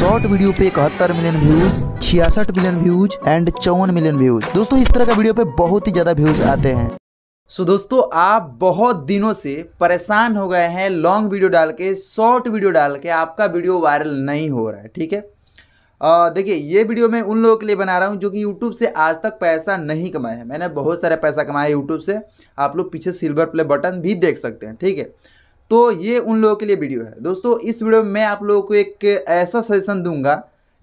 short video पे इकहत्तर million views छियासठ मिलियन व्यूज एंड चौवन मिलियन व्यूज दोस्तों इस तरह का वीडियो पे बहुत ही ज्यादा व्यूज आते हैं सो so, दोस्तों आप बहुत दिनों से परेशान हो गए हैं लॉन्ग वीडियो डाल के शॉर्ट वीडियो डाल के आपका वीडियो वायरल नहीं हो रहा है ठीक है देखिए ये वीडियो मैं उन लोगों के लिए बना रहा हूँ जो कि YouTube से आज तक पैसा नहीं कमाया है मैंने बहुत सारा पैसा कमाया YouTube से आप लोग पीछे सिल्वर प्ले बटन भी देख सकते हैं ठीक है तो ये उन लोगों के लिए वीडियो है दोस्तों इस वीडियो में मैं आप लोगों को एक ऐसा सजेशन दूंगा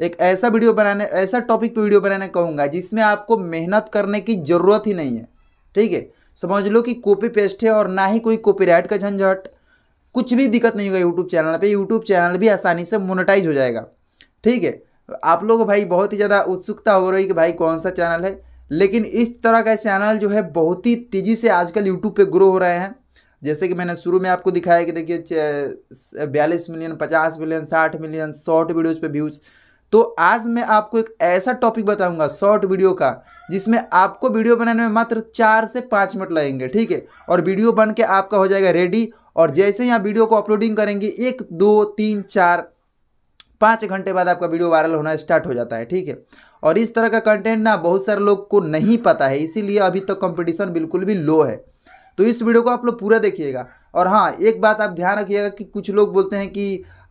एक ऐसा वीडियो बनाने ऐसा टॉपिक पे वीडियो बनाने कहूँगा जिसमें आपको मेहनत करने की ज़रूरत ही नहीं है ठीक है समझ लो कि कॉपी पेस्ट है और ना ही कोई कॉपीराइट का झंझट कुछ भी दिक्कत नहीं होगा यूट्यूब चैनल पे यूट्यूब चैनल भी आसानी से मोनेटाइज हो जाएगा ठीक है आप लोग भाई बहुत ही ज़्यादा उत्सुकता हो रही कि भाई कौन सा चैनल है लेकिन इस तरह का चैनल जो है बहुत ही तेज़ी से आजकल यूट्यूब पर ग्रो हो रहे हैं जैसे कि मैंने शुरू में आपको दिखाया कि देखिए बयालीस मिलियन पचास मिलियन साठ मिलियन शॉर्ट वीडियोज़ पे व्यूज़ तो आज मैं आपको एक ऐसा टॉपिक बताऊंगा शॉर्ट वीडियो का जिसमें आपको वीडियो बनाने में मात्र चार से पाँच मिनट लगेंगे ठीक है और वीडियो बन के आपका हो जाएगा रेडी और जैसे ही आप वीडियो को अपलोडिंग करेंगे एक दो तीन चार पाँच घंटे बाद आपका वीडियो वायरल होना स्टार्ट हो जाता है ठीक है और इस तरह का कंटेंट ना बहुत सारे लोग को नहीं पता है इसीलिए अभी तक तो कंपटीशन बिल्कुल भी लो है तो इस वीडियो को आप लोग पूरा देखिएगा और हाँ एक बात आप ध्यान रखिएगा कि कुछ लोग बोलते हैं कि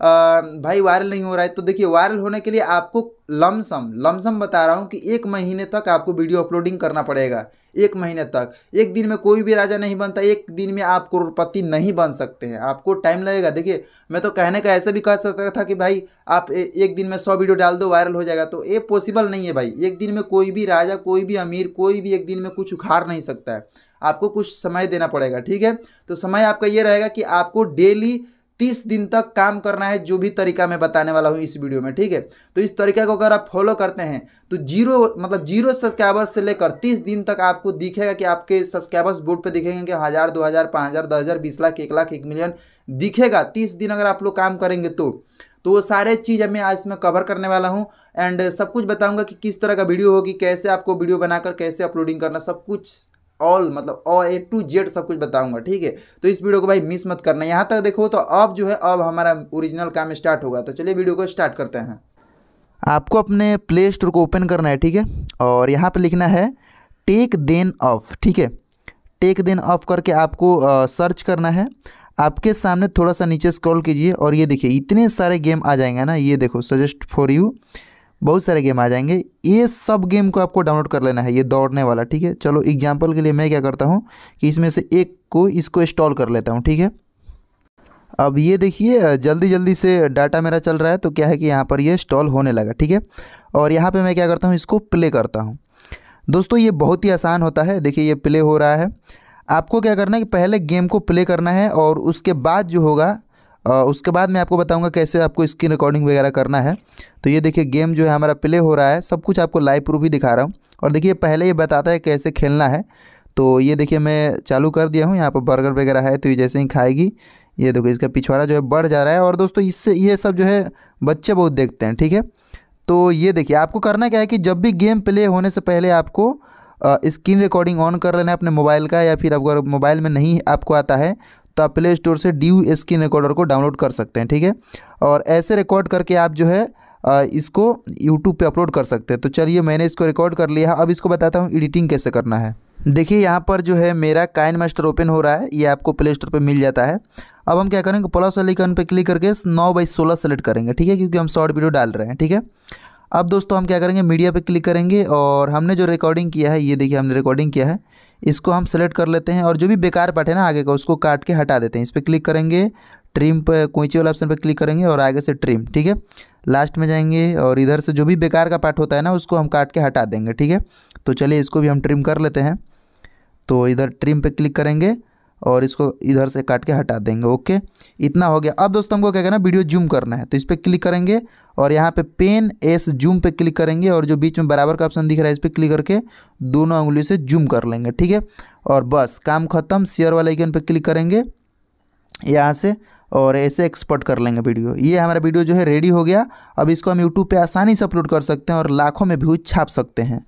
भाई वायरल नहीं हो रहा है तो देखिए वायरल होने के लिए आपको लमसम लमसम बता रहा हूँ कि एक महीने तक आपको वीडियो अपलोडिंग करना पड़ेगा एक महीने तक एक दिन में कोई भी राजा नहीं बनता एक दिन में आप करोड़पति नहीं बन सकते हैं आपको टाइम लगेगा देखिए मैं तो कहने का ऐसा भी कह सकता था कि भाई आप ए, एक दिन में सौ वीडियो डाल दो वायरल हो जाएगा तो ये पॉसिबल नहीं है भाई एक दिन में कोई भी राजा कोई भी अमीर कोई भी एक दिन में कुछ उखाड़ नहीं सकता है आपको कुछ समय देना पड़ेगा ठीक है तो समय आपका ये रहेगा कि आपको डेली तीस दिन तक काम करना है जो भी तरीका मैं बताने वाला हूँ इस वीडियो में ठीक है तो इस तरीका को अगर आप फॉलो करते हैं तो जीरो मतलब जीरो सब्सक्राइबर्स से लेकर तीस दिन तक आपको दिखेगा कि आपके सब्सक्राइबर्स बोर्ड पर दिखेंगे कि हज़ार दो हज़ार पाँच हज़ार दस हज़ार बीस लाख एक लाख एक मिलियन दिखेगा तीस दिन अगर आप लोग काम करेंगे तो तो वो सारे चीज़ मैं आज इसमें कवर करने वाला हूँ एंड सब कुछ बताऊँगा कि किस तरह का वीडियो होगी कैसे आपको वीडियो बनाकर कैसे अपलोडिंग करना सब कुछ ऑल मतलब ऑ ए टू जेड सब कुछ बताऊंगा ठीक है तो इस वीडियो को भाई मिस मत करना यहाँ तक देखो तो अब जो है अब हमारा ओरिजिनल काम स्टार्ट होगा तो चलिए वीडियो को स्टार्ट करते हैं आपको अपने प्ले स्टोर को ओपन करना है ठीक है और यहाँ पर लिखना है टेक देन ऑफ ठीक है टेक देन ऑफ करके आपको आ, सर्च करना है आपके सामने थोड़ा सा नीचे स्क्रॉल कीजिए और ये देखिए इतने सारे गेम आ जाएंगे ना ये देखो सजेस्ट फॉर यू बहुत सारे गेम आ जाएंगे ये सब गेम को आपको डाउनलोड कर लेना है ये दौड़ने वाला ठीक है चलो एग्जाम्पल के लिए मैं क्या करता हूँ कि इसमें से एक को इसको इंस्टॉल कर लेता हूँ ठीक है अब ये देखिए जल्दी जल्दी से डाटा मेरा चल रहा है तो क्या है कि यहाँ पर ये इंस्टॉल होने लगा ठीक है और यहाँ पे मैं क्या करता हूँ इसको प्ले करता हूँ दोस्तों ये बहुत ही आसान होता है देखिए ये प्ले हो रहा है आपको क्या करना है कि पहले गेम को प्ले करना है और उसके बाद जो होगा उसके बाद मैं आपको बताऊंगा कैसे आपको स्क्रीन रिकॉर्डिंग वगैरह करना है तो ये देखिए गेम जो है हमारा प्ले हो रहा है सब कुछ आपको लाइव प्रूफ ही दिखा रहा हूँ और देखिए पहले ये बताता है कैसे खेलना है तो ये देखिए मैं चालू कर दिया हूँ यहाँ पर बर्गर वगैरह है तो ये जैसे ही खाएगी ये देखो इसका पिछवाड़ा जो है बढ़ जा रहा है और दोस्तों इससे ये सब जो है बच्चे बहुत देखते हैं ठीक है तो ये देखिए आपको करना क्या है कि जब भी गेम प्ले होने से पहले आपको स्क्रीन रिकॉर्डिंग ऑन कर लेना है अपने मोबाइल का या फिर अगर मोबाइल में नहीं आपको आता है तो आप प्ले स्टोर से डी स्किन रिकॉर्डर को डाउनलोड कर सकते हैं ठीक है और ऐसे रिकॉर्ड करके आप जो है इसको यूट्यूब पे अपलोड कर सकते हैं तो चलिए मैंने इसको रिकॉर्ड कर लिया है अब इसको बताता हूँ एडिटिंग कैसे करना है देखिए यहाँ पर जो है मेरा काइन मास्टर ओपन हो रहा है ये आपको प्ले स्टोर पर मिल जाता है अब हम क्या करेंगे प्लस आइकन पर क्लिक करके नौ बाई सोलह सेलेक्ट करेंगे ठीक है क्योंकि हम शॉर्ट वीडियो डाल रहे हैं ठीक है अब दोस्तों हम क्या करेंगे मीडिया पे क्लिक करेंगे और हमने जो रिकॉर्डिंग किया है ये देखिए हमने रिकॉर्डिंग किया है इसको हम सेलेक्ट कर लेते हैं और जो भी बेकार पार्ट है ना आगे का उसको काट के हटा देते हैं इस पर क्लिक करेंगे ट्रिम पर कोंची वाला ऑप्शन पर क्लिक करेंगे और आगे से ट्रिम ठीक है लास्ट में जाएंगे और इधर से जो भी बेकार का पार्ट होता है ना उसको हम काट के हटा देंगे ठीक है तो चलिए इसको भी हम ट्रिम कर लेते हैं तो इधर ट्रिम पर क्लिक करेंगे और इसको इधर से काट के हटा देंगे ओके इतना हो गया अब दोस्तों हमको क्या करना है वीडियो जूम करना है तो इस पर क्लिक करेंगे और यहाँ पे पेन एस जूम पे क्लिक करेंगे और जो बीच में बराबर का ऑप्शन दिख रहा है इस पर क्लिक करके दोनों उंगली से जूम कर लेंगे ठीक है और बस काम खत्म शेयर वाले आइकन पर क्लिक करेंगे यहाँ से और ऐसे एक्सपोर्ट कर लेंगे वीडियो ये हमारा वीडियो जो है रेडी हो गया अब इसको हम यूट्यूब पर आसानी से अपलोड कर सकते हैं और लाखों में व्यूज छाप सकते हैं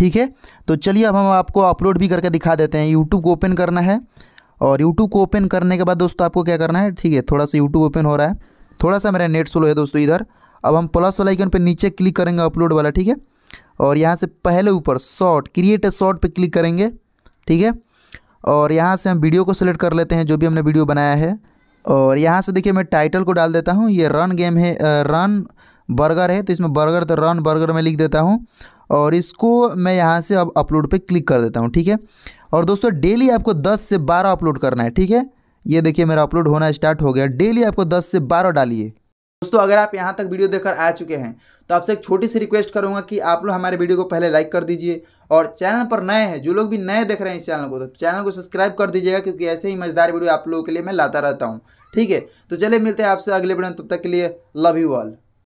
ठीक है तो चलिए अब हम आपको अपलोड भी करके दिखा देते हैं यूट्यूब को ओपन करना है और यूट्यूब को ओपन करने के बाद दोस्तों आपको क्या करना है ठीक है थोड़ा सा यूट्यूब ओपन हो रहा है थोड़ा सा मेरा नेट स्लो है दोस्तों इधर अब हम प्लस वाला आइकन पर नीचे क्लिक करेंगे अपलोड वाला ठीक है और यहाँ से पहले ऊपर शॉर्ट क्रिएट ए शॉर्ट पर क्लिक करेंगे ठीक है और यहाँ से हम वीडियो को सिलेक्ट कर लेते हैं जो भी हमने वीडियो बनाया है और यहाँ से देखिए मैं टाइटल को डाल देता हूँ ये रन गेम है रन बर्गर है तो इसमें बर्गर तो रन बर्गर में लिख देता हूँ और इसको मैं यहाँ से अब अपलोड पे क्लिक कर देता हूँ ठीक है और दोस्तों डेली आपको 10 से 12 अपलोड करना है ठीक है ये देखिए मेरा अपलोड होना स्टार्ट हो गया डेली आपको 10 से 12 डालिए दोस्तों अगर आप यहाँ तक वीडियो देखकर आ चुके हैं तो आपसे एक छोटी सी रिक्वेस्ट करूँगा कि आप लोग हमारे वीडियो को पहले लाइक कर दीजिए और चैनल पर नए हैं जो लोग भी नए देख रहे हैं इस चैनल को तो चैनल को सब्सक्राइब कर दीजिएगा क्योंकि ऐसे ही मज़ेदार वीडियो आप लोगों के लिए मैं लाता रहता हूँ ठीक है तो चलिए मिलते हैं आपसे अगले वीडियो तब तक के लिए लव यू ऑल